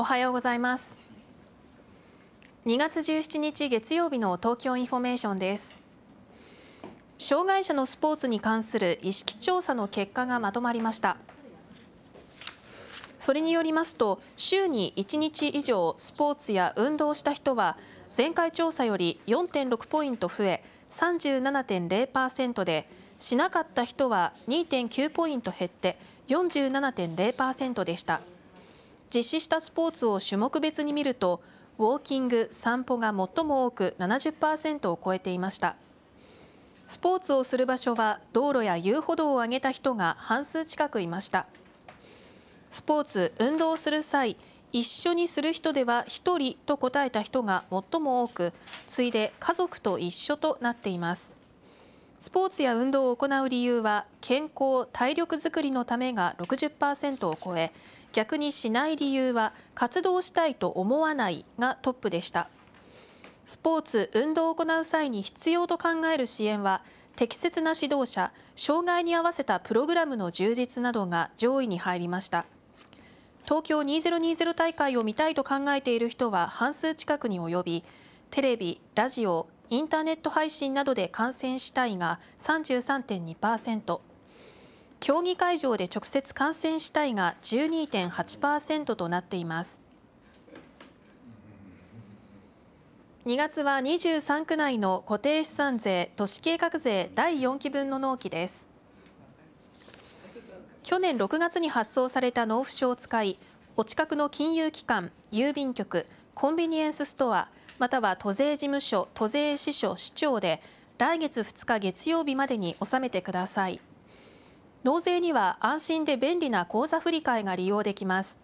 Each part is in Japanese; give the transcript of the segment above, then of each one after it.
おはようございます2月17日月曜日の東京インフォメーションです障害者のスポーツに関する意識調査の結果がまとまりましたそれによりますと週に1日以上スポーツや運動した人は前回調査より4.6ポイント増え37.0%でしなかった人は2.9ポイント減って47.0%でした。実施したスポーツを種目別に見るとウォーキング散歩が最も多く70%を超えていましたスポーツをする場所は道路や遊歩道を上げた人が半数近くいましたスポーツ運動する際一緒にする人では1人と答えた人が最も多く次いで家族と一緒となっていますスポーツや運動を行う理由は健康・体力づくりのためが60%を超え逆にしない理由は活動したいと思わないがトップでしたスポーツ運動を行う際に必要と考える支援は適切な指導者障害に合わせたプログラムの充実などが上位に入りました東京2020大会を見たいと考えている人は半数近くに及びテレビラジオインターネット配信などで観戦したいが33.2%競技会場で直接感染したいが12.8%となっています2月は23区内の固定資産税都市計画税第4期分の納期です去年6月に発送された納付書を使いお近くの金融機関郵便局コンビニエンスストアまたは都税事務所都税支所市長で来月2日月曜日までに納めてください。納税には安心で便利な口座振替が利用できます。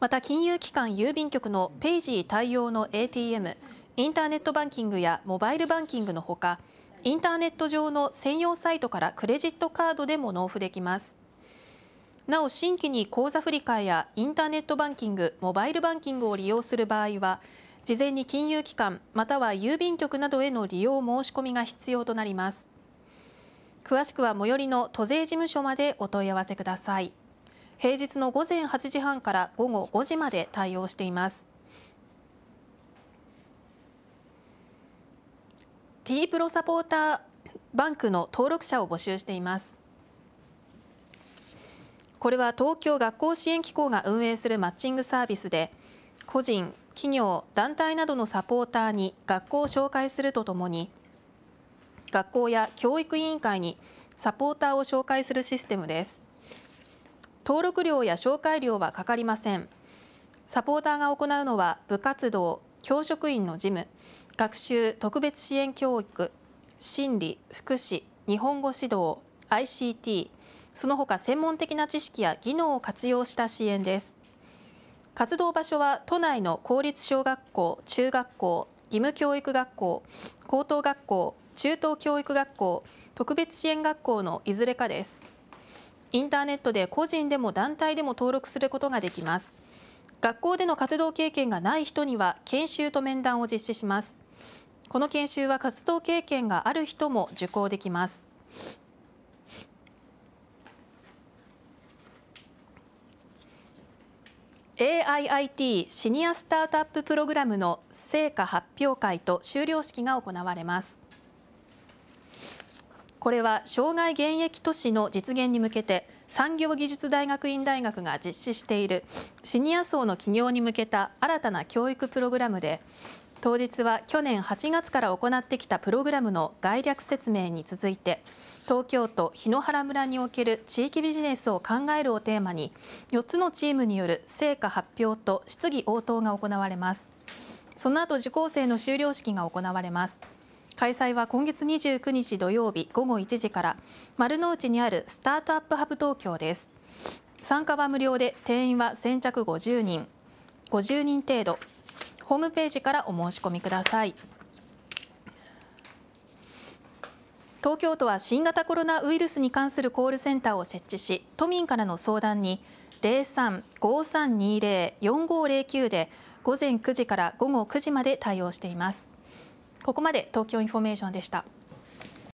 また金融機関郵便局のペイジー対応の ATM、インターネットバンキングやモバイルバンキングのほか、インターネット上の専用サイトからクレジットカードでも納付できます。なお新規に口座振替やインターネットバンキング、モバイルバンキングを利用する場合は、事前に金融機関または郵便局などへの利用申し込みが必要となります。詳しくは最寄りの都税事務所までお問い合わせください平日の午前8時半から午後5時まで対応しています T プロサポーターバンクの登録者を募集していますこれは東京学校支援機構が運営するマッチングサービスで個人、企業、団体などのサポーターに学校を紹介するとともに学校や教育委員会にサポーターを紹介するシステムです。登録料や紹介料はかかりません。サポーターが行うのは部活動、教職員の事務、学習特別支援教育、心理、福祉、日本語指導、ICT、その他専門的な知識や技能を活用した支援です。活動場所は都内の公立小学校、中学校、義務教育学校高等学校中等教育学校特別支援学校のいずれかですインターネットで個人でも団体でも登録することができます学校での活動経験がない人には研修と面談を実施しますこの研修は活動経験がある人も受講できます AIIT シニアスタートアッププログラムの成果発表会と終了式が行われますこれは障害現役都市の実現に向けて産業技術大学院大学が実施しているシニア層の起業に向けた新たな教育プログラムで当日は去年8月から行ってきたプログラムの概略説明に続いて東京都檜原村における地域ビジネスを考えるをテーマに4つのチームによる成果発表と質疑応答が行われますその後受講生の修了式が行われます開催は今月29日土曜日午後1時から丸の内にあるスタートアップハブ東京です参加は無料で定員は先着50人50人程度ホームページからお申し込みください東京都は新型コロナウイルスに関するコールセンターを設置し都民からの相談に0353204509で午前9時から午後9時まで対応していますここまで東京インフォメーションでした。